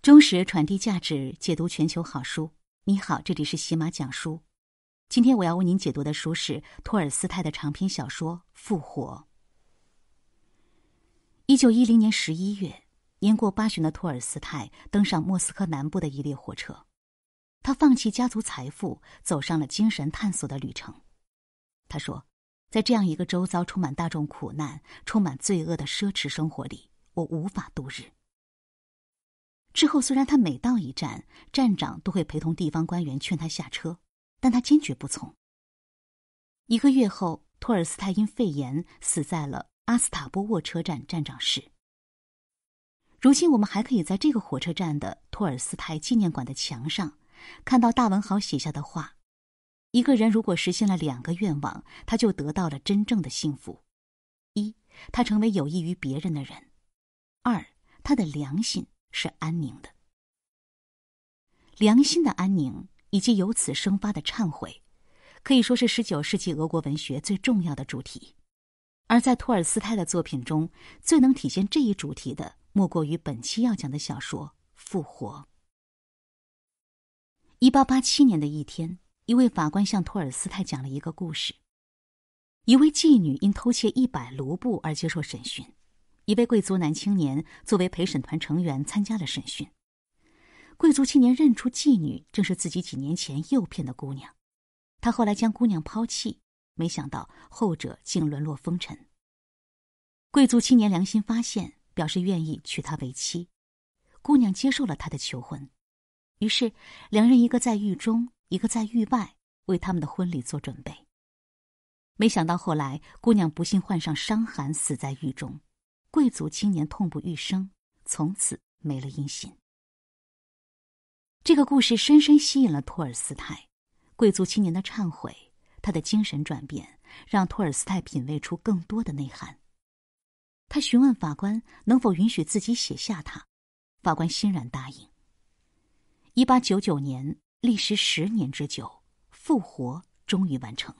忠实传递价值，解读全球好书。你好，这里是喜马讲书。今天我要为您解读的书是托尔斯泰的长篇小说《复活》。一九一零年十一月，年过八旬的托尔斯泰登上莫斯科南部的一列火车，他放弃家族财富，走上了精神探索的旅程。他说：“在这样一个周遭充满大众苦难、充满罪恶的奢侈生活里，我无法度日。”之后，虽然他每到一站，站长都会陪同地方官员劝他下车，但他坚决不从。一个月后，托尔斯泰因肺炎死在了阿斯塔波沃车站站长室。如今，我们还可以在这个火车站的托尔斯泰纪念馆的墙上，看到大文豪写下的话：“一个人如果实现了两个愿望，他就得到了真正的幸福。一，他成为有益于别人的人；二，他的良心。”是安宁的，良心的安宁，以及由此生发的忏悔，可以说是十九世纪俄国文学最重要的主题。而在托尔斯泰的作品中，最能体现这一主题的，莫过于本期要讲的小说《复活》。一八八七年的一天，一位法官向托尔斯泰讲了一个故事：一位妓女因偷窃一百卢布而接受审讯。一位贵族男青年作为陪审团成员参加了审讯。贵族青年认出妓女正是自己几年前诱骗的姑娘，他后来将姑娘抛弃，没想到后者竟沦落风尘。贵族青年良心发现，表示愿意娶她为妻。姑娘接受了他的求婚，于是两人一个在狱中，一个在狱外，为他们的婚礼做准备。没想到后来，姑娘不幸患上伤寒，死在狱中。贵族青年痛不欲生，从此没了音信。这个故事深深吸引了托尔斯泰。贵族青年的忏悔，他的精神转变，让托尔斯泰品味出更多的内涵。他询问法官能否允许自己写下他，法官欣然答应。一八九九年，历时十年之久，复活终于完成。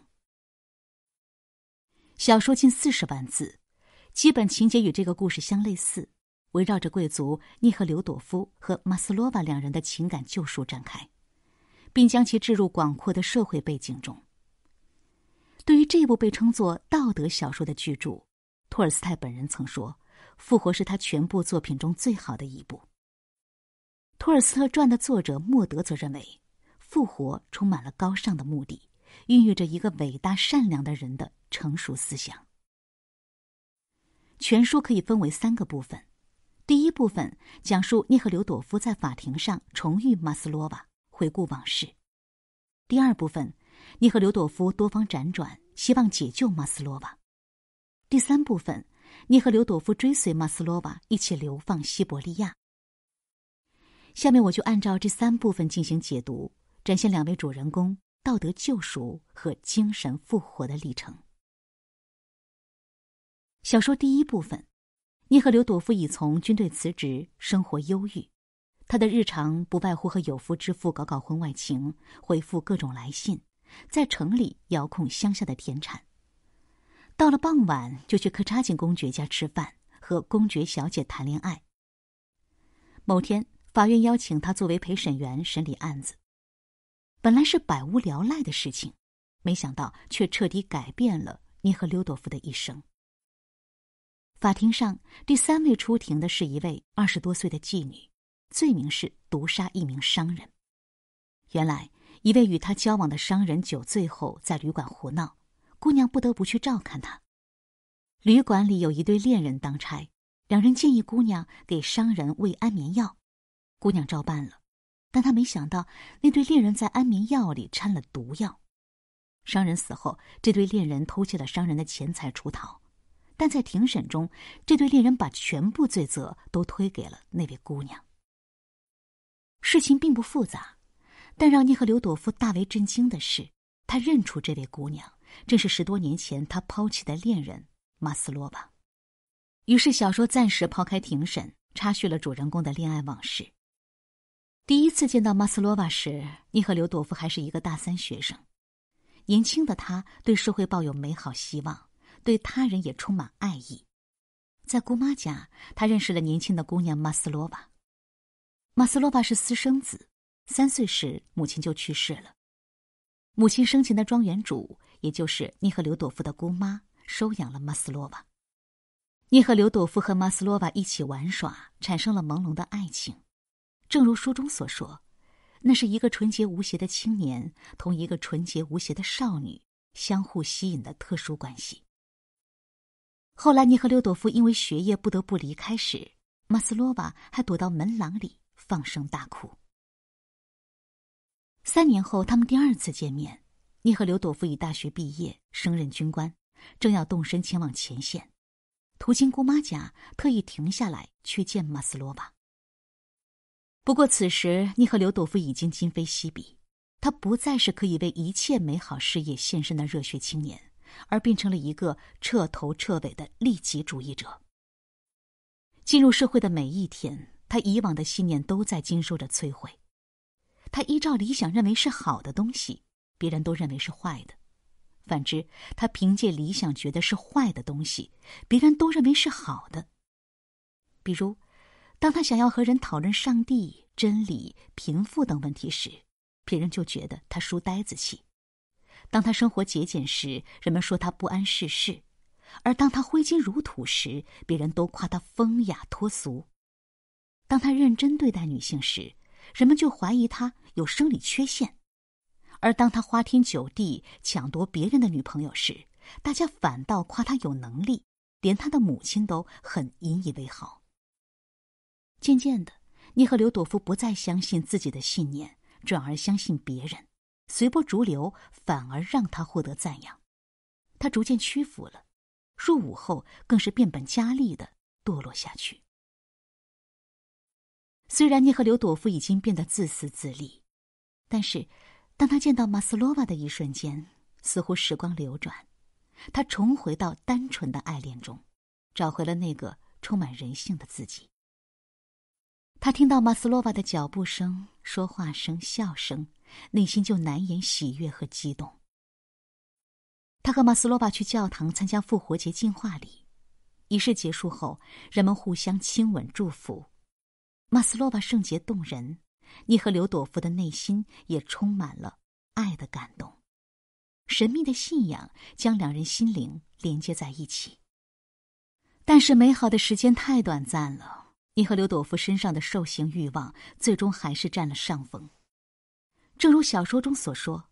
小说近四十万字。基本情节与这个故事相类似，围绕着贵族聂赫留朵夫和玛斯洛娃两人的情感救赎展开，并将其置入广阔的社会背景中。对于这部被称作道德小说的巨著，托尔斯泰本人曾说：“复活是他全部作品中最好的一部。”托尔斯泰传的作者莫德则认为，《复活》充满了高尚的目的，孕育着一个伟大善良的人的成熟思想。全书可以分为三个部分：第一部分讲述聂赫留朵夫在法庭上重遇马斯洛娃，回顾往事；第二部分，聂赫留朵夫多方辗转，希望解救马斯洛娃；第三部分，聂赫留朵夫追随马斯洛娃一起流放西伯利亚。下面我就按照这三部分进行解读，展现两位主人公道德救赎和精神复活的历程。小说第一部分，聂赫刘朵夫已从军队辞职，生活忧郁。他的日常不外乎和有夫之妇搞搞婚外情，回复各种来信，在城里遥控乡下的田产。到了傍晚，就去科扎金公爵家吃饭，和公爵小姐谈恋爱。某天，法院邀请他作为陪审员审理案子，本来是百无聊赖的事情，没想到却彻底改变了你赫刘朵夫的一生。法庭上，第三位出庭的是一位二十多岁的妓女，罪名是毒杀一名商人。原来，一位与他交往的商人酒醉后在旅馆胡闹，姑娘不得不去照看他。旅馆里有一对恋人当差，两人建议姑娘给商人喂安眠药，姑娘照办了，但她没想到那对恋人在安眠药里掺了毒药。商人死后，这对恋人偷窃了商人的钱财，出逃。但在庭审中，这对恋人把全部罪责都推给了那位姑娘。事情并不复杂，但让尼赫柳朵夫大为震惊的是，他认出这位姑娘正是十多年前他抛弃的恋人马斯洛吧。于是，小说暂时抛开庭审，插叙了主人公的恋爱往事。第一次见到马斯洛瓦时，尼赫柳朵夫还是一个大三学生，年轻的他对社会抱有美好希望。对他人也充满爱意，在姑妈家，他认识了年轻的姑娘玛斯洛娃。玛斯洛娃是私生子，三岁时母亲就去世了。母亲生前的庄园主，也就是聂赫留朵夫的姑妈，收养了玛斯洛娃。聂赫留朵夫和玛斯洛娃一起玩耍，产生了朦胧的爱情。正如书中所说，那是一个纯洁无邪的青年同一个纯洁无邪的少女相互吸引的特殊关系。后来，尼和刘多夫因为学业不得不离开时，马斯洛娃还躲到门廊里放声大哭。三年后，他们第二次见面，尼和刘多夫已大学毕业，升任军官，正要动身前往前线，途经姑妈家，特意停下来去见马斯洛娃。不过，此时尼和刘多夫已经今非昔比，他不再是可以为一切美好事业献身的热血青年。而变成了一个彻头彻尾的利己主义者。进入社会的每一天，他以往的信念都在经受着摧毁。他依照理想认为是好的东西，别人都认为是坏的；反之，他凭借理想觉得是坏的东西，别人都认为是好的。比如，当他想要和人讨论上帝、真理、贫富等问题时，别人就觉得他书呆子气。当他生活节俭时，人们说他不谙世事；而当他挥金如土时，别人都夸他风雅脱俗。当他认真对待女性时，人们就怀疑他有生理缺陷；而当他花天酒地抢夺别人的女朋友时，大家反倒夸他有能力，连他的母亲都很引以为豪。渐渐的，尼赫刘朵夫不再相信自己的信念，转而相信别人。随波逐流，反而让他获得赞扬。他逐渐屈服了，入伍后更是变本加厉的堕落下去。虽然涅赫柳多夫已经变得自私自利，但是当他见到马斯洛娃的一瞬间，似乎时光流转，他重回到单纯的爱恋中，找回了那个充满人性的自己。他听到马斯洛娃的脚步声、说话声、笑声。内心就难掩喜悦和激动。他和马斯洛巴去教堂参加复活节净化礼，仪式结束后，人们互相亲吻祝福。马斯洛巴圣洁动人，你和刘朵夫的内心也充满了爱的感动。神秘的信仰将两人心灵连接在一起。但是美好的时间太短暂了，你和刘朵夫身上的兽性欲望最终还是占了上风。正如小说中所说，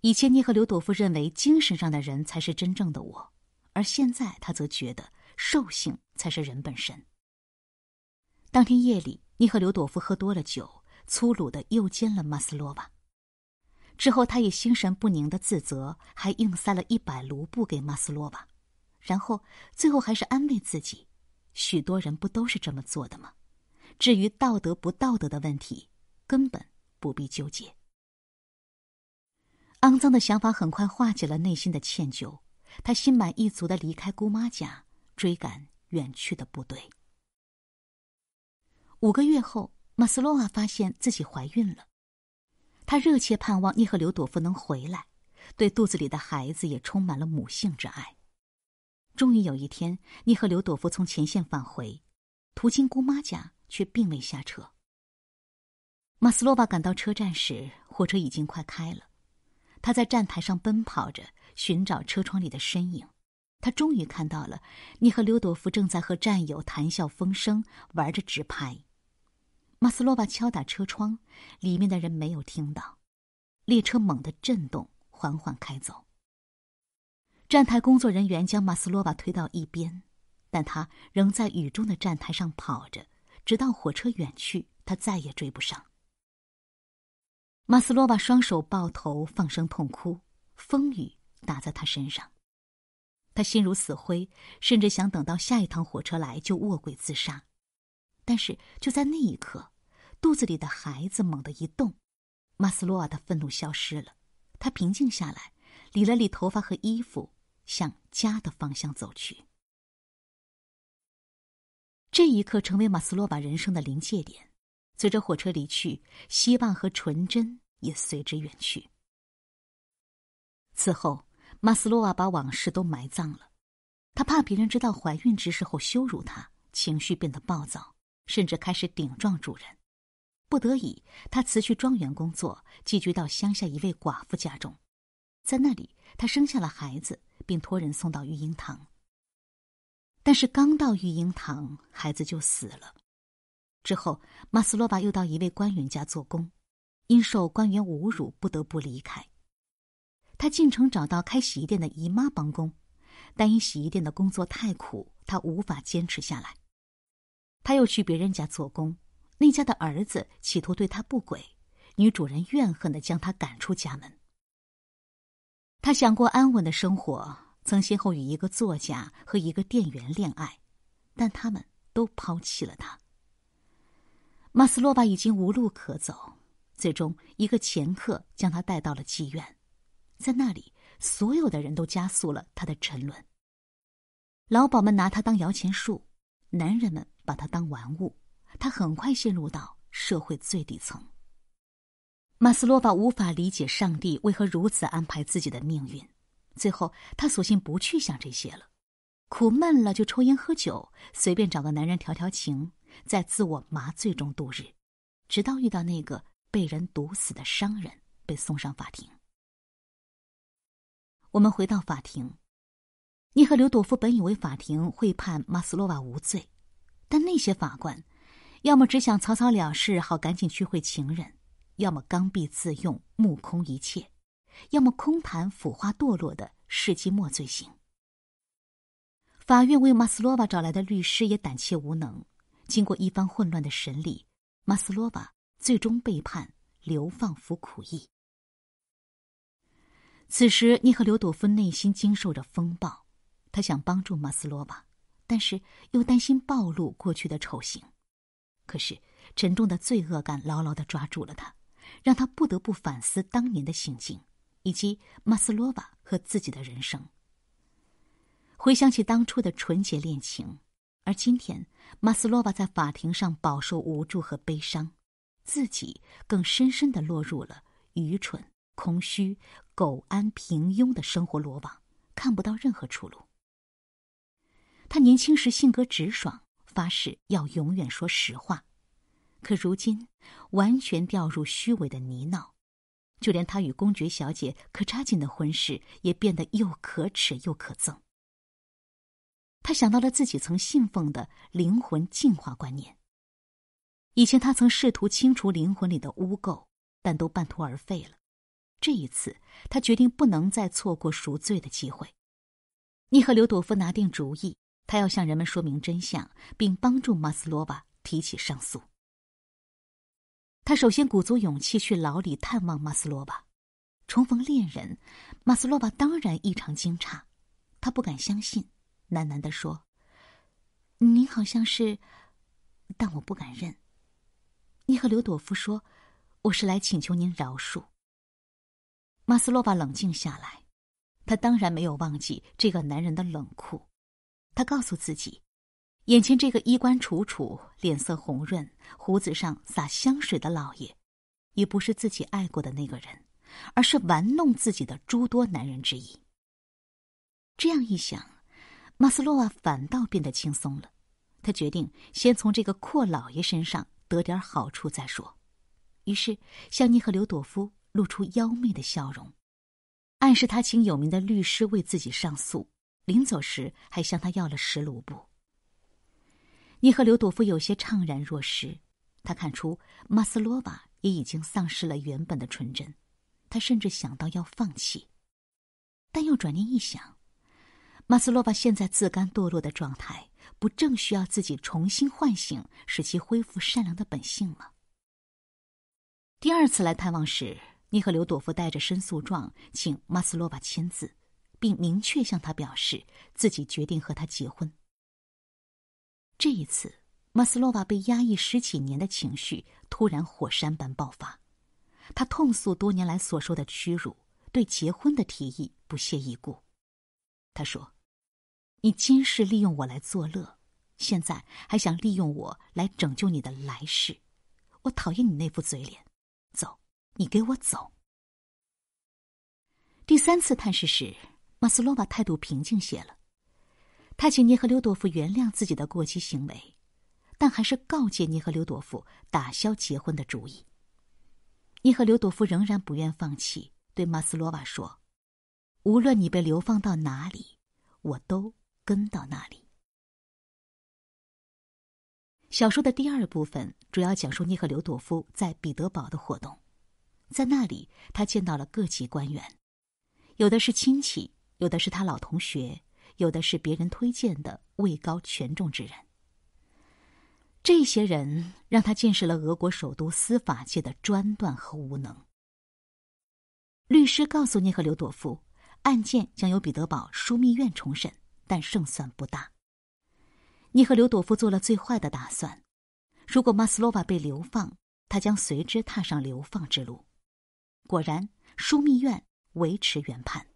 以前尼赫柳多夫认为精神上的人才是真正的我，而现在他则觉得兽性才是人本身。当天夜里，尼赫柳多夫喝多了酒，粗鲁的诱奸了马斯洛娃，之后他也心神不宁的自责，还硬塞了一百卢布给马斯洛娃，然后最后还是安慰自己：许多人不都是这么做的吗？至于道德不道德的问题，根本不必纠结。肮脏的想法很快化解了内心的歉疚，他心满意足的离开姑妈家，追赶远去的部队。五个月后，马斯洛娃发现自己怀孕了，她热切盼望聂赫留朵夫能回来，对肚子里的孩子也充满了母性之爱。终于有一天，聂赫留朵夫从前线返回，途经姑妈家却并未下车。马斯洛娃赶到车站时，火车已经快开了。他在站台上奔跑着寻找车窗里的身影，他终于看到了你和刘朵夫正在和战友谈笑风生，玩着纸牌。马斯洛巴敲打车窗，里面的人没有听到。列车猛地震动，缓缓开走。站台工作人员将马斯洛巴推到一边，但他仍在雨中的站台上跑着，直到火车远去，他再也追不上。马斯洛瓦双手抱头，放声痛哭。风雨打在她身上，她心如死灰，甚至想等到下一趟火车来就卧轨自杀。但是就在那一刻，肚子里的孩子猛地一动，马斯洛瓦的愤怒消失了，她平静下来，理了理头发和衣服，向家的方向走去。这一刻成为马斯洛瓦人生的临界点。随着火车离去，希望和纯真也随之远去。此后，玛斯洛娃把往事都埋葬了。她怕别人知道怀孕之事后羞辱她，情绪变得暴躁，甚至开始顶撞主人。不得已，她辞去庄园工作，寄居到乡下一位寡妇家中。在那里，她生下了孩子，并托人送到育婴堂。但是，刚到育婴堂，孩子就死了。之后，马斯洛巴又到一位官员家做工，因受官员侮辱，不得不离开。他进城找到开洗衣店的姨妈帮工，但因洗衣店的工作太苦，他无法坚持下来。他又去别人家做工，那家的儿子企图对他不轨，女主人怨恨的将他赶出家门。他想过安稳的生活，曾先后与一个作家和一个店员恋爱，但他们都抛弃了他。马斯洛巴已经无路可走，最终一个前客将他带到了妓院，在那里，所有的人都加速了他的沉沦。老鸨们拿他当摇钱树，男人们把他当玩物，他很快陷入到社会最底层。马斯洛巴无法理解上帝为何如此安排自己的命运，最后他索性不去想这些了，苦闷了就抽烟喝酒，随便找个男人调调情。在自我麻醉中度日，直到遇到那个被人毒死的商人被送上法庭。我们回到法庭，尼和刘朵夫本以为法庭会判马斯洛娃无罪，但那些法官，要么只想草草了事，好赶紧去会情人；要么刚愎自用、目空一切；要么空谈腐化堕落的世纪末罪行。法院为马斯洛娃找来的律师也胆怯无能。经过一番混乱的审理，马斯洛瓦最终被判流放服苦役。此时，尼赫留朵夫内心经受着风暴，他想帮助马斯洛瓦，但是又担心暴露过去的丑行。可是，沉重的罪恶感牢牢地抓住了他，让他不得不反思当年的行径以及马斯洛瓦和自己的人生。回想起当初的纯洁恋情。而今天，马斯洛娃在法庭上饱受无助和悲伤，自己更深深的落入了愚蠢、空虚、苟安、平庸的生活罗网，看不到任何出路。他年轻时性格直爽，发誓要永远说实话，可如今完全掉入虚伪的泥淖，就连他与公爵小姐可扎金的婚事也变得又可耻又可憎。他想到了自己曾信奉的灵魂净化观念。以前他曾试图清除灵魂里的污垢，但都半途而废了。这一次，他决定不能再错过赎罪的机会。尼和刘朵夫拿定主意，他要向人们说明真相，并帮助马斯洛娃提起上诉。他首先鼓足勇气去牢里探望马斯洛娃，重逢恋人，马斯洛娃当然异常惊诧，他不敢相信。喃喃地说：“您好像是，但我不敢认。你和刘朵夫说，我是来请求您饶恕。”马斯洛巴冷静下来，他当然没有忘记这个男人的冷酷。他告诉自己，眼前这个衣冠楚楚、脸色红润、胡子上洒香水的老爷，已不是自己爱过的那个人，而是玩弄自己的诸多男人之一。这样一想。马斯洛娃反倒变得轻松了，他决定先从这个阔老爷身上得点好处再说。于是向尼和刘多夫露出妖媚的笑容，暗示他请有名的律师为自己上诉。临走时还向他要了十卢布。尼和刘多夫有些怅然若失，他看出马斯洛娃也已经丧失了原本的纯真，他甚至想到要放弃，但又转念一想。马斯洛娃现在自甘堕落的状态，不正需要自己重新唤醒，使其恢复善良的本性吗？第二次来探望时，尼和刘朵夫带着申诉状，请马斯洛娃签字，并明确向他表示自己决定和他结婚。这一次，马斯洛娃被压抑十几年的情绪突然火山般爆发，他痛诉多年来所受的屈辱，对结婚的提议不屑一顾。他说。你今世利用我来作乐，现在还想利用我来拯救你的来世，我讨厌你那副嘴脸。走，你给我走。第三次探视时，玛斯洛瓦态度平静些了，他请聂赫留朵夫原谅自己的过激行为，但还是告诫聂赫留朵夫打消结婚的主意。聂赫留朵夫仍然不愿放弃，对玛斯洛瓦说：“无论你被流放到哪里，我都……”跟到那里。小说的第二部分主要讲述聂赫留朵夫在彼得堡的活动，在那里他见到了各级官员，有的是亲戚，有的是他老同学，有的是别人推荐的位高权重之人。这些人让他见识了俄国首都司法界的专断和无能。律师告诉聂赫留朵夫，案件将由彼得堡枢密院重审。但胜算不大。尼和刘朵夫做了最坏的打算：如果马斯洛瓦被流放，他将随之踏上流放之路。果然，枢密院维持原判。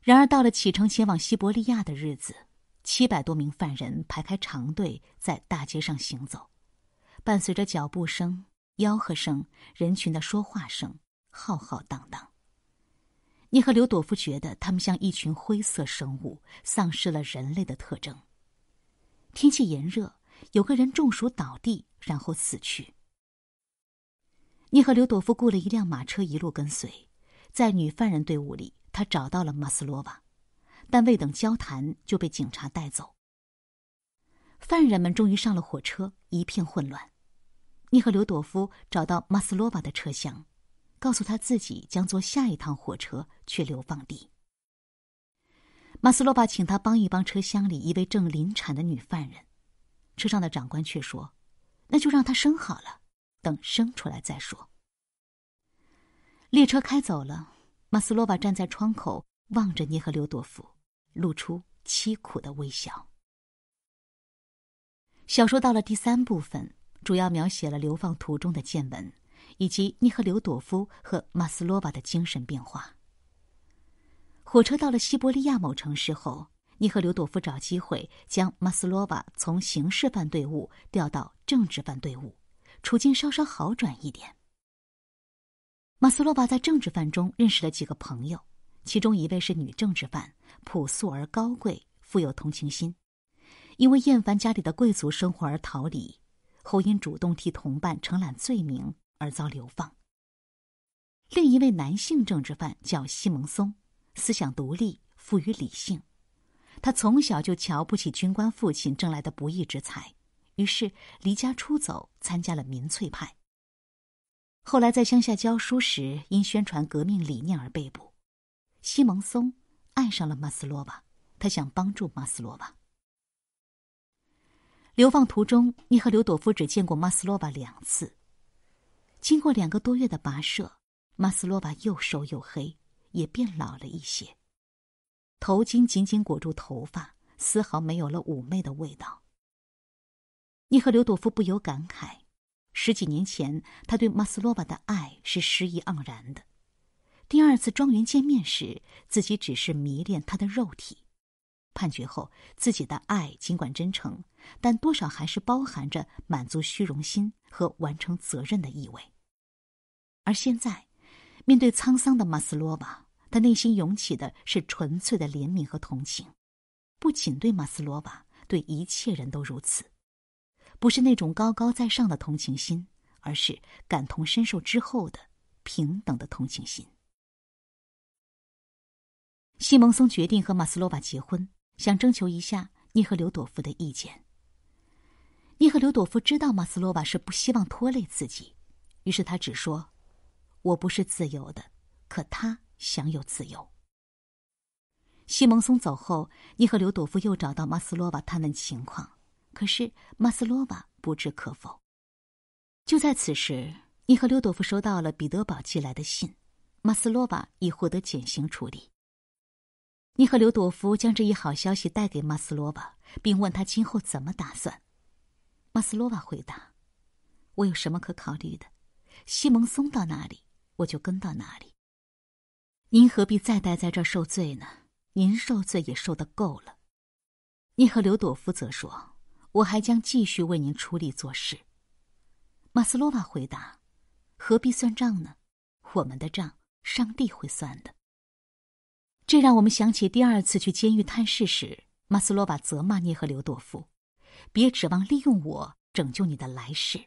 然而，到了启程前往西伯利亚的日子，七百多名犯人排开长队在大街上行走，伴随着脚步声、吆喝声、人群的说话声，浩浩荡荡。你赫刘朵夫觉得他们像一群灰色生物，丧失了人类的特征。天气炎热，有个人中暑倒地，然后死去。你赫刘朵夫雇了一辆马车，一路跟随，在女犯人队伍里，他找到了玛斯洛娃，但未等交谈就被警察带走。犯人们终于上了火车，一片混乱。你赫刘朵夫找到玛斯洛娃的车厢。告诉他自己将坐下一趟火车去流放地。马斯洛巴请他帮一帮车厢里一位正临产的女犯人，车上的长官却说：“那就让她生好了，等生出来再说。”列车开走了，马斯洛巴站在窗口望着聂赫留朵夫，露出凄苦的微笑。小说到了第三部分，主要描写了流放途中的见闻。以及尼赫留多夫和玛斯洛娃的精神变化。火车到了西伯利亚某城市后，尼赫留多夫找机会将玛斯洛娃从刑事犯队伍调到政治犯队伍，处境稍稍好转一点。玛斯洛娃在政治犯中认识了几个朋友，其中一位是女政治犯，朴素而高贵，富有同情心，因为厌烦家里的贵族生活而逃离，后因主动替同伴承揽罪名。而遭流放。另一位男性政治犯叫西蒙松，思想独立，富于理性。他从小就瞧不起军官父亲挣来的不义之财，于是离家出走，参加了民粹派。后来在乡下教书时，因宣传革命理念而被捕。西蒙松爱上了马斯洛娃，他想帮助马斯洛娃。流放途中，你赫刘朵夫只见过马斯洛娃两次。经过两个多月的跋涉，玛斯洛娃又瘦又黑，也变老了一些。头巾紧紧裹住头发，丝毫没有了妩媚的味道。你赫留朵夫不由感慨：十几年前他对玛斯洛娃的爱是诗意盎然的；第二次庄园见面时，自己只是迷恋他的肉体；判决后，自己的爱尽管真诚，但多少还是包含着满足虚荣心和完成责任的意味。而现在，面对沧桑的玛斯洛娃，他内心涌起的是纯粹的怜悯和同情，不仅对玛斯洛娃，对一切人都如此。不是那种高高在上的同情心，而是感同身受之后的平等的同情心。西蒙松决定和玛斯洛娃结婚，想征求一下聂赫留朵夫的意见。聂赫留朵夫知道玛斯洛娃是不希望拖累自己，于是他只说。我不是自由的，可他享有自由。西蒙松走后，尼和刘朵夫又找到马斯洛娃，探问情况。可是马斯洛娃不置可否。就在此时，尼和刘朵夫收到了彼得堡寄来的信，马斯洛娃已获得减刑处理。尼和刘朵夫将这一好消息带给马斯洛娃，并问他今后怎么打算。马斯洛娃回答：“我有什么可考虑的？西蒙松到那里？”我就跟到哪里。您何必再待在这儿受罪呢？您受罪也受得够了。聂赫留朵夫则说：“我还将继续为您出力做事。”马斯洛娃回答：“何必算账呢？我们的账上帝会算的。”这让我们想起第二次去监狱探视时，马斯洛娃责骂聂赫留朵夫：“别指望利用我拯救你的来世。”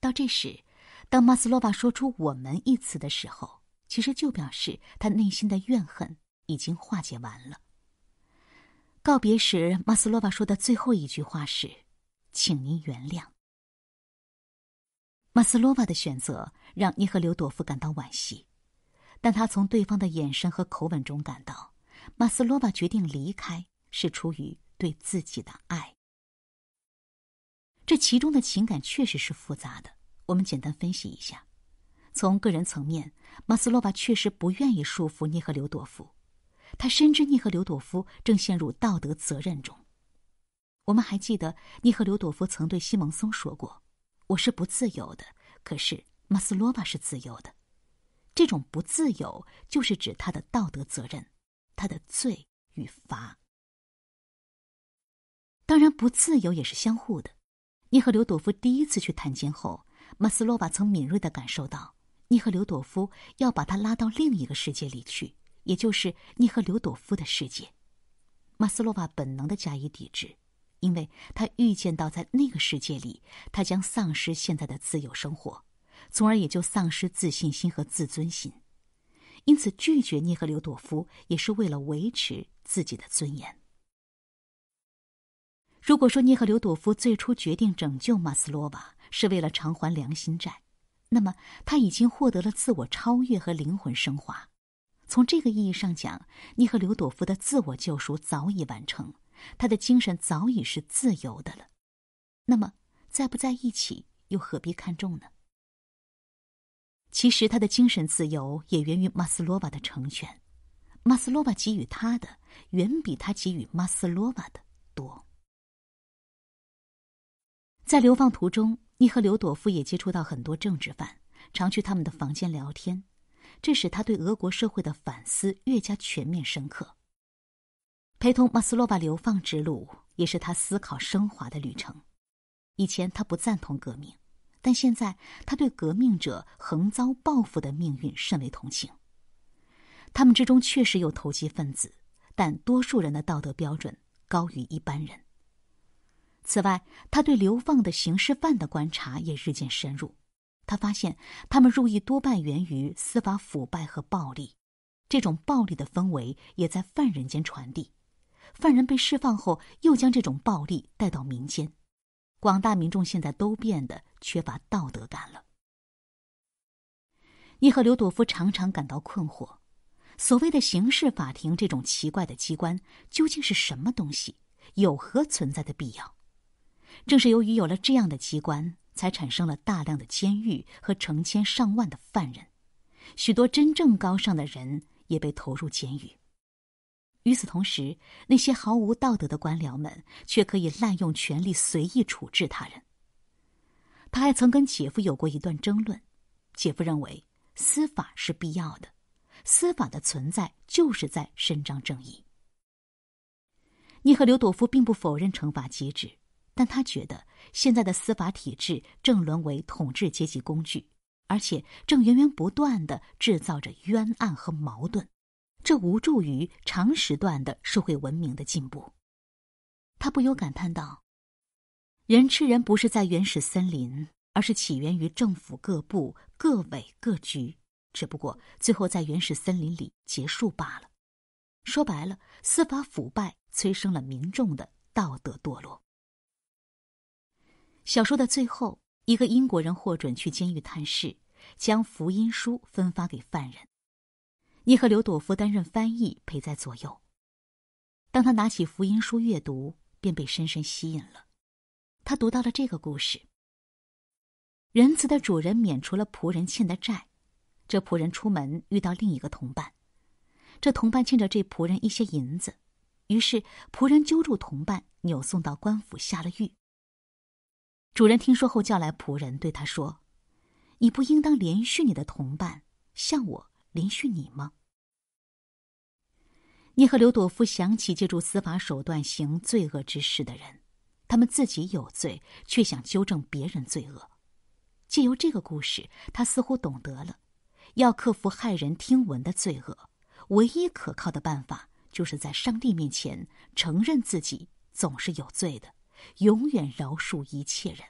到这时。当马斯洛巴说出“我们”一词的时候，其实就表示他内心的怨恨已经化解完了。告别时，马斯洛巴说的最后一句话是：“请您原谅。”马斯洛巴的选择让尼和刘朵夫感到惋惜，但他从对方的眼神和口吻中感到，马斯洛娃决定离开是出于对自己的爱。这其中的情感确实是复杂的。我们简单分析一下：从个人层面，马斯洛娃确实不愿意束缚聂赫留朵夫，他深知聂赫留朵夫正陷入道德责任中。我们还记得聂赫留朵夫曾对西蒙松说过：“我是不自由的。”可是马斯洛娃是自由的。这种不自由就是指他的道德责任，他的罪与罚。当然，不自由也是相互的。聂赫留朵夫第一次去探监后。马斯洛娃曾敏锐地感受到，聂赫留朵夫要把他拉到另一个世界里去，也就是聂赫留朵夫的世界。马斯洛娃本能地加以抵制，因为他预见到在那个世界里，他将丧失现在的自由生活，从而也就丧失自信心和自尊心。因此，拒绝聂赫留朵夫也是为了维持自己的尊严。如果说聂赫留朵夫最初决定拯救马斯洛娃，是为了偿还良心债，那么他已经获得了自我超越和灵魂升华。从这个意义上讲，你赫刘朵夫的自我救赎早已完成，他的精神早已是自由的了。那么，在不在一起，又何必看重呢？其实，他的精神自由也源于马斯洛娃的成全。马斯洛娃给予他的，远比他给予马斯洛娃的多。在流放途中。你和刘朵夫也接触到很多政治犯，常去他们的房间聊天，这使他对俄国社会的反思越加全面深刻。陪同马斯洛把流放之路，也是他思考升华的旅程。以前他不赞同革命，但现在他对革命者横遭报复的命运甚为同情。他们之中确实有投机分子，但多数人的道德标准高于一般人。此外，他对流放的刑事犯的观察也日渐深入。他发现，他们入狱多半源于司法腐败和暴力。这种暴力的氛围也在犯人间传递。犯人被释放后，又将这种暴力带到民间。广大民众现在都变得缺乏道德感了。尼赫刘朵夫常常感到困惑：所谓的刑事法庭这种奇怪的机关究竟是什么东西？有何存在的必要？正是由于有了这样的机关，才产生了大量的监狱和成千上万的犯人。许多真正高尚的人也被投入监狱。与此同时，那些毫无道德的官僚们却可以滥用权力，随意处置他人。他还曾跟姐夫有过一段争论。姐夫认为，司法是必要的，司法的存在就是在伸张正义。聂赫留朵夫并不否认惩罚机制。但他觉得现在的司法体制正沦为统治阶级工具，而且正源源不断的制造着冤案和矛盾，这无助于长时段的社会文明的进步。他不由感叹道：“人吃人不是在原始森林，而是起源于政府各部、各委、各局，只不过最后在原始森林里结束罢了。”说白了，司法腐败催生了民众的道德堕落。小说的最后一个英国人获准去监狱探视，将福音书分发给犯人。尼和刘朵夫担任翻译，陪在左右。当他拿起福音书阅读，便被深深吸引了。他读到了这个故事：仁慈的主人免除了仆人欠的债，这仆人出门遇到另一个同伴，这同伴欠着这仆人一些银子，于是仆人揪住同伴，扭送到官府，下了狱。主人听说后，叫来仆人，对他说：“你不应当连续你的同伴，像我连续你吗？”涅赫刘多夫想起借助司法手段行罪恶之事的人，他们自己有罪，却想纠正别人罪恶。借由这个故事，他似乎懂得了：要克服骇人听闻的罪恶，唯一可靠的办法，就是在上帝面前承认自己总是有罪的。永远饶恕一切人。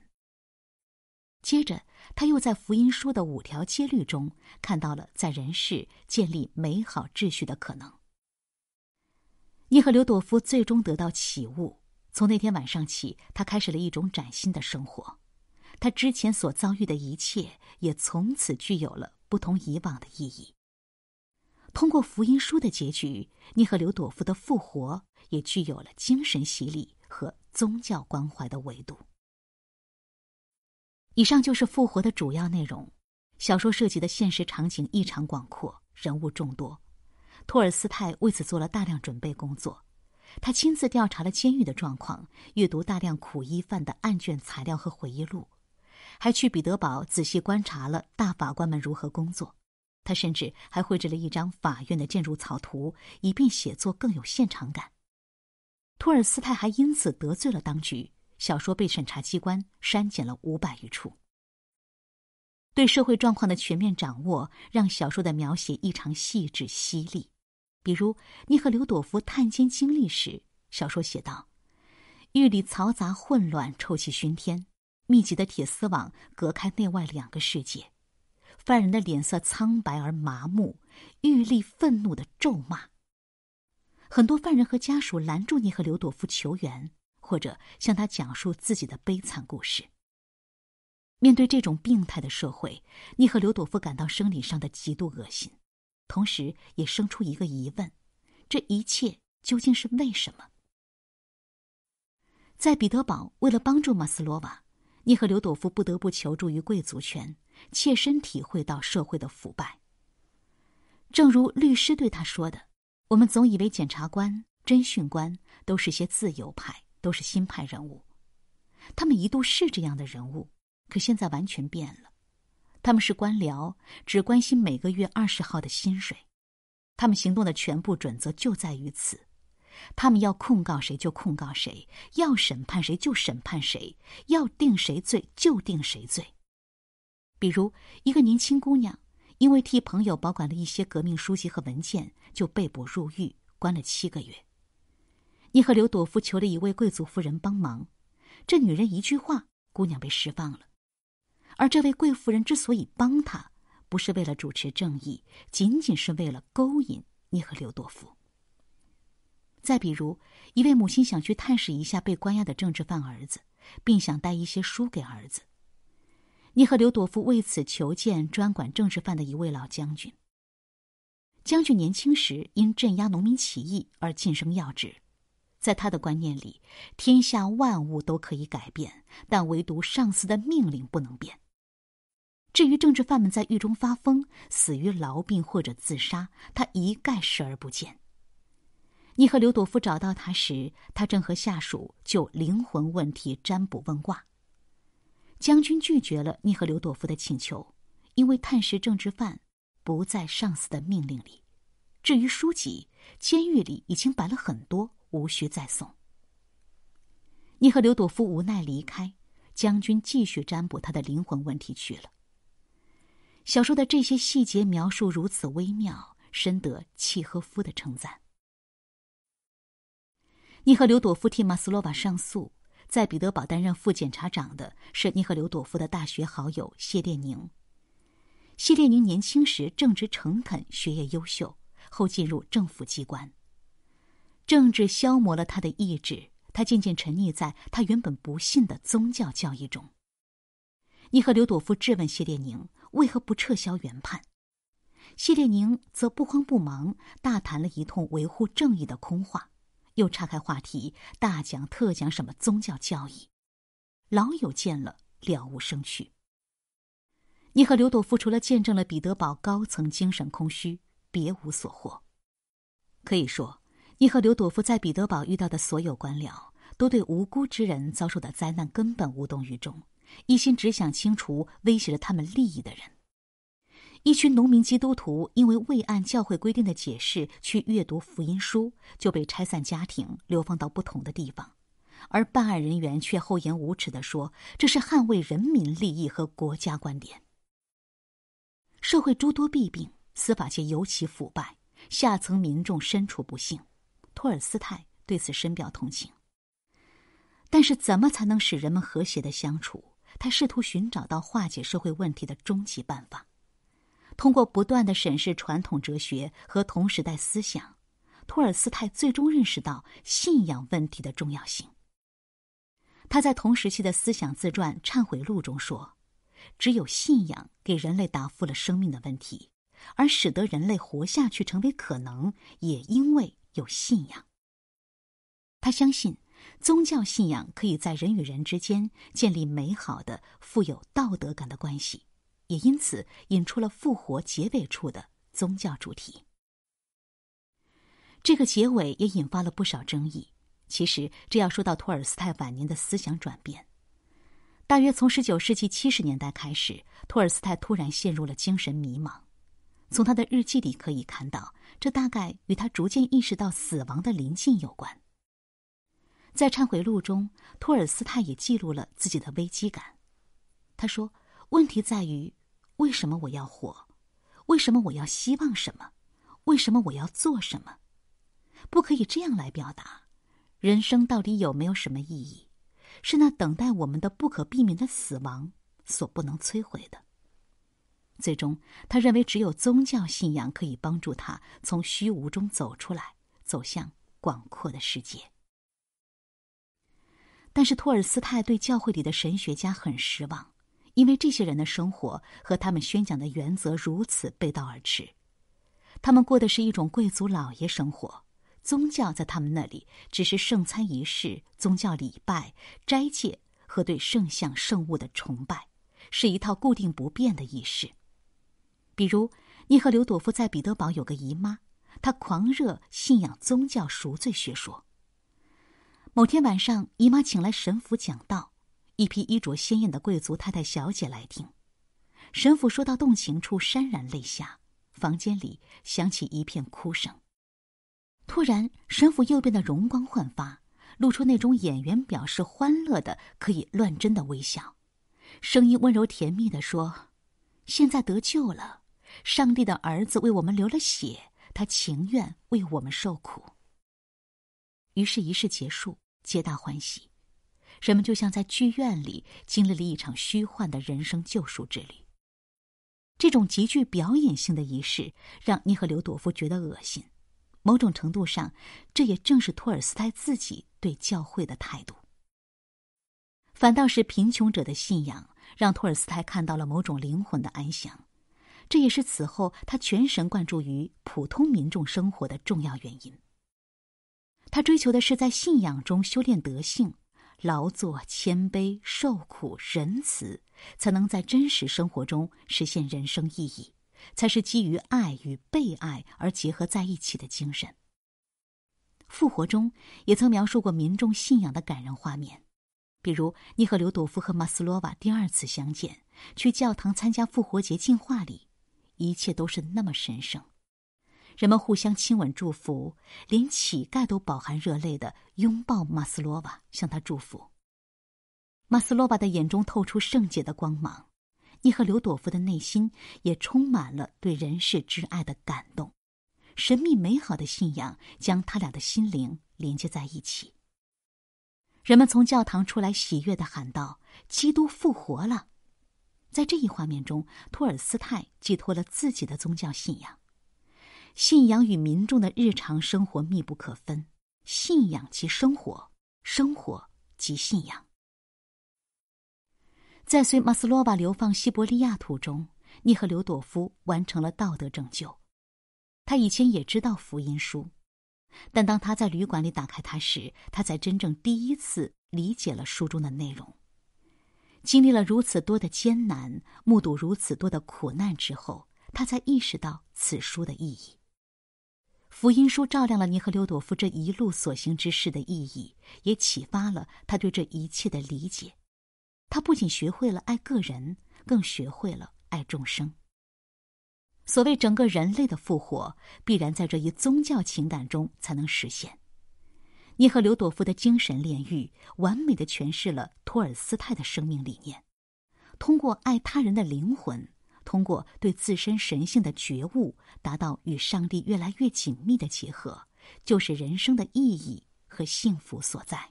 接着，他又在福音书的五条戒律中看到了在人世建立美好秩序的可能。你赫留朵夫最终得到启悟。从那天晚上起，他开始了一种崭新的生活，他之前所遭遇的一切也从此具有了不同以往的意义。通过福音书的结局，你赫留朵夫的复活也具有了精神洗礼和。宗教关怀的维度。以上就是《复活》的主要内容。小说涉及的现实场景异常广阔，人物众多。托尔斯泰为此做了大量准备工作，他亲自调查了监狱的状况，阅读大量苦役犯的案卷材料和回忆录，还去彼得堡仔细观察了大法官们如何工作。他甚至还绘制了一张法院的建筑草图，以便写作更有现场感。托尔斯泰还因此得罪了当局，小说被审查机关删减了五百余处。对社会状况的全面掌握，让小说的描写异常细致犀利。比如，你赫留朵夫探监经历时，小说写道：“狱里嘈杂混乱，臭气熏天，密集的铁丝网隔开内外两个世界，犯人的脸色苍白而麻木，狱吏愤怒的咒骂。”很多犯人和家属拦住聂和刘朵夫求援，或者向他讲述自己的悲惨故事。面对这种病态的社会，聂和刘朵夫感到生理上的极度恶心，同时也生出一个疑问：这一切究竟是为什么？在彼得堡，为了帮助马斯洛瓦，聂和刘朵夫不得不求助于贵族权，切身体会到社会的腐败。正如律师对他说的。我们总以为检察官、侦讯官都是些自由派，都是新派人物。他们一度是这样的人物，可现在完全变了。他们是官僚，只关心每个月二十号的薪水。他们行动的全部准则就在于此：他们要控告谁就控告谁，要审判谁就审判谁，要定谁罪就定谁罪。比如一个年轻姑娘。因为替朋友保管了一些革命书籍和文件，就被捕入狱，关了七个月。你赫刘朵夫求了一位贵族夫人帮忙，这女人一句话，姑娘被释放了。而这位贵夫人之所以帮她，不是为了主持正义，仅仅是为了勾引你赫刘朵夫。再比如，一位母亲想去探视一下被关押的政治犯儿子，并想带一些书给儿子。尼赫柳多夫为此求见专管政治犯的一位老将军。将军年轻时因镇压农民起义而晋升要职，在他的观念里，天下万物都可以改变，但唯独上司的命令不能变。至于政治犯们在狱中发疯、死于痨病或者自杀，他一概视而不见。尼赫柳多夫找到他时，他正和下属就灵魂问题占卜问卦。将军拒绝了聂赫留朵夫的请求，因为探视政治犯不在上司的命令里。至于书籍，监狱里已经摆了很多，无需再送。聂赫留朵夫无奈离开，将军继续占卜他的灵魂问题去了。小说的这些细节描述如此微妙，深得契诃夫的称赞。聂赫留朵夫替马斯洛娃上诉。在彼得堡担任副检察长的是尼赫留朵夫的大学好友谢列宁。谢列宁年轻时正直诚恳，学业优秀，后进入政府机关。政治消磨了他的意志，他渐渐沉溺在他原本不信的宗教教义中。尼赫留朵夫质问谢列宁为何不撤销原判，谢列宁则不慌不忙，大谈了一通维护正义的空话。又岔开话题，大讲特讲什么宗教教义，老友见了了无生趣。你和刘朵夫除了见证了彼得堡高层精神空虚，别无所获。可以说，你和刘朵夫在彼得堡遇到的所有官僚，都对无辜之人遭受的灾难根本无动于衷，一心只想清除威胁了他们利益的人。一群农民基督徒因为未按教会规定的解释去阅读福音书，就被拆散家庭，流放到不同的地方，而办案人员却厚颜无耻地说：“这是捍卫人民利益和国家观点。”社会诸多弊病，司法界尤其腐败，下层民众身处不幸，托尔斯泰对此深表同情。但是，怎么才能使人们和谐的相处？他试图寻找到化解社会问题的终极办法。通过不断的审视传统哲学和同时代思想，托尔斯泰最终认识到信仰问题的重要性。他在同时期的思想自传《忏悔录》中说：“只有信仰给人类答复了生命的问题，而使得人类活下去成为可能，也因为有信仰。”他相信，宗教信仰可以在人与人之间建立美好的、富有道德感的关系。也因此引出了复活结尾处的宗教主题。这个结尾也引发了不少争议。其实，这要说到托尔斯泰晚年的思想转变。大约从十九世纪七十年代开始，托尔斯泰突然陷入了精神迷茫。从他的日记里可以看到，这大概与他逐渐意识到死亡的临近有关。在忏悔录中，托尔斯泰也记录了自己的危机感。他说：“问题在于。”为什么我要活？为什么我要希望什么？为什么我要做什么？不可以这样来表达。人生到底有没有什么意义？是那等待我们的不可避免的死亡所不能摧毁的。最终，他认为只有宗教信仰可以帮助他从虚无中走出来，走向广阔的世界。但是，托尔斯泰对教会里的神学家很失望。因为这些人的生活和他们宣讲的原则如此背道而驰，他们过的是一种贵族老爷生活。宗教在他们那里只是圣餐仪式、宗教礼拜、斋戒和对圣像圣物的崇拜，是一套固定不变的仪式。比如，聂赫留朵夫在彼得堡有个姨妈，他狂热信仰宗教赎罪学说。某天晚上，姨妈请来神父讲道。一批衣着鲜艳的贵族太太、小姐来听，神父说到动情处，潸然泪下。房间里响起一片哭声。突然，神父又变得容光焕发，露出那种演员表示欢乐的可以乱真的微笑，声音温柔甜蜜的说：“现在得救了，上帝的儿子为我们流了血，他情愿为我们受苦。”于是仪式结束，皆大欢喜。人们就像在剧院里经历了一场虚幻的人生救赎之旅。这种极具表演性的仪式让尼赫留朵夫觉得恶心，某种程度上，这也正是托尔斯泰自己对教会的态度。反倒是贫穷者的信仰让托尔斯泰看到了某种灵魂的安详，这也是此后他全神贯注于普通民众生活的重要原因。他追求的是在信仰中修炼德性。劳作、谦卑、受苦、仁慈，才能在真实生活中实现人生意义，才是基于爱与被爱而结合在一起的精神。《复活》中也曾描述过民众信仰的感人画面，比如尼和刘多夫和马斯洛瓦第二次相见，去教堂参加复活节进化礼，一切都是那么神圣。人们互相亲吻祝福，连乞丐都饱含热泪的拥抱玛斯洛娃，向他祝福。玛斯洛娃的眼中透出圣洁的光芒，尼赫留朵夫的内心也充满了对人世之爱的感动。神秘美好的信仰将他俩的心灵连接在一起。人们从教堂出来，喜悦的喊道：“基督复活了！”在这一画面中，托尔斯泰寄托了自己的宗教信仰。信仰与民众的日常生活密不可分，信仰即生活，生活即信仰。在随马斯洛瓦流放西伯利亚途中，你赫留朵夫完成了道德拯救。他以前也知道福音书，但当他在旅馆里打开它时，他才真正第一次理解了书中的内容。经历了如此多的艰难，目睹如此多的苦难之后，他才意识到此书的意义。福音书照亮了尼赫柳多夫这一路所行之事的意义，也启发了他对这一切的理解。他不仅学会了爱个人，更学会了爱众生。所谓整个人类的复活，必然在这一宗教情感中才能实现。尼赫柳多夫的精神炼狱，完美的诠释了托尔斯泰的生命理念：通过爱他人的灵魂。通过对自身神性的觉悟，达到与上帝越来越紧密的结合，就是人生的意义和幸福所在。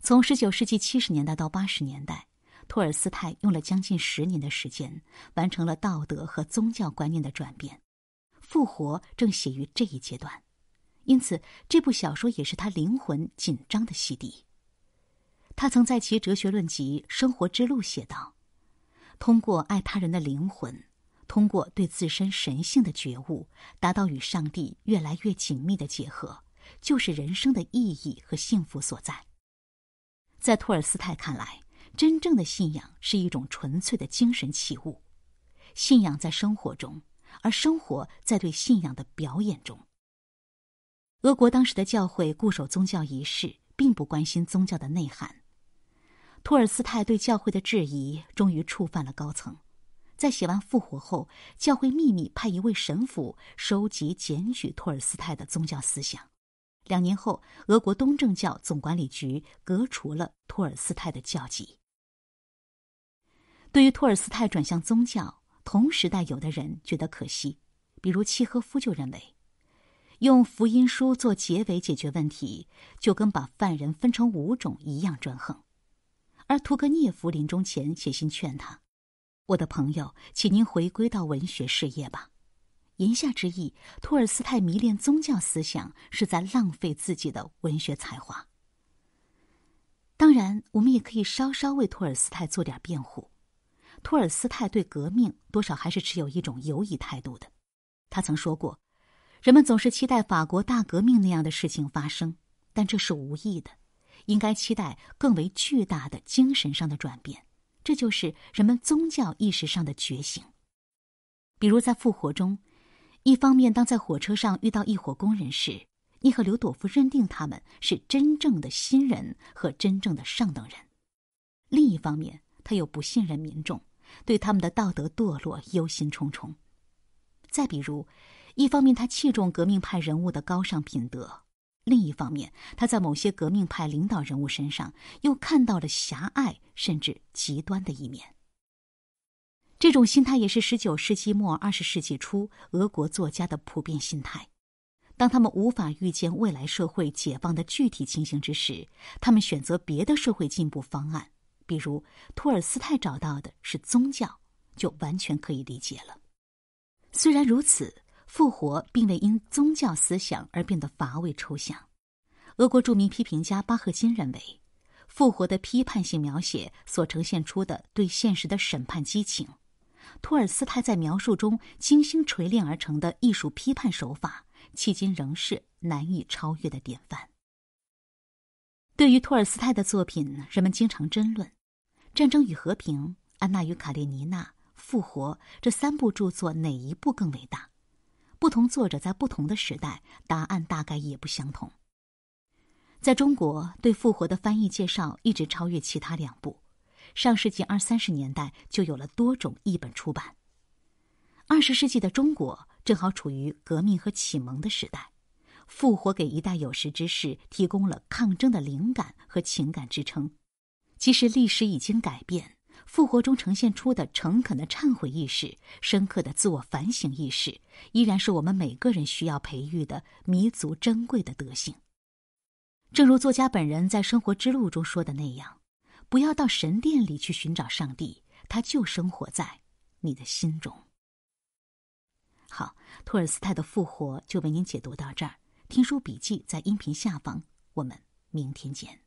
从十九世纪七十年代到八十年代，托尔斯泰用了将近十年的时间，完成了道德和宗教观念的转变。《复活》正写于这一阶段，因此这部小说也是他灵魂紧张的洗涤。他曾在其哲学论集《生活之路》写道。通过爱他人的灵魂，通过对自身神性的觉悟，达到与上帝越来越紧密的结合，就是人生的意义和幸福所在。在托尔斯泰看来，真正的信仰是一种纯粹的精神器物，信仰在生活中，而生活在对信仰的表演中。俄国当时的教会固守宗教仪式，并不关心宗教的内涵。托尔斯泰对教会的质疑终于触犯了高层，在写完《复活》后，教会秘密派一位神父收集检举托尔斯泰的宗教思想。两年后，俄国东正教总管理局革除了托尔斯泰的教籍。对于托尔斯泰转向宗教，同时代有的人觉得可惜，比如契诃夫就认为，用福音书做结尾解决问题，就跟把犯人分成五种一样专横。而图格涅夫临终前写信劝他：“我的朋友，请您回归到文学事业吧。”言下之意，托尔斯泰迷恋宗教思想是在浪费自己的文学才华。当然，我们也可以稍稍为托尔斯泰做点辩护。托尔斯泰对革命多少还是持有一种犹疑态度的。他曾说过：“人们总是期待法国大革命那样的事情发生，但这是无意的。”应该期待更为巨大的精神上的转变，这就是人们宗教意识上的觉醒。比如在复活中，一方面当在火车上遇到一伙工人时，尼赫留朵夫认定他们是真正的新人和真正的上等人；另一方面他又不信任民众，对他们的道德堕落忧心忡忡。再比如，一方面他器重革命派人物的高尚品德。另一方面，他在某些革命派领导人物身上又看到了狭隘甚至极端的一面。这种心态也是十九世纪末二十世纪初俄国作家的普遍心态。当他们无法预见未来社会解放的具体情形之时，他们选择别的社会进步方案，比如托尔斯泰找到的是宗教，就完全可以理解了。虽然如此。《复活》并未因宗教思想而变得乏味抽象。俄国著名批评家巴赫金认为，《复活》的批判性描写所呈现出的对现实的审判激情，托尔斯泰在描述中精心锤炼而成的艺术批判手法，迄今仍是难以超越的典范。对于托尔斯泰的作品，人们经常争论，《战争与和平》《安娜与卡列尼娜》《复活》这三部著作哪一部更伟大？不同作者在不同的时代，答案大概也不相同。在中国，对《复活》的翻译介绍一直超越其他两部。上世纪二三十年代就有了多种译本出版。二十世纪的中国正好处于革命和启蒙的时代，《复活》给一代有识之士提供了抗争的灵感和情感支撑。即使历史已经改变。《复活》中呈现出的诚恳的忏悔意识、深刻的自我反省意识，依然是我们每个人需要培育的弥足珍贵的德性。正如作家本人在《生活之路》中说的那样：“不要到神殿里去寻找上帝，他就生活在你的心中。”好，托尔斯泰的《复活》就为您解读到这儿。听书笔记在音频下方。我们明天见。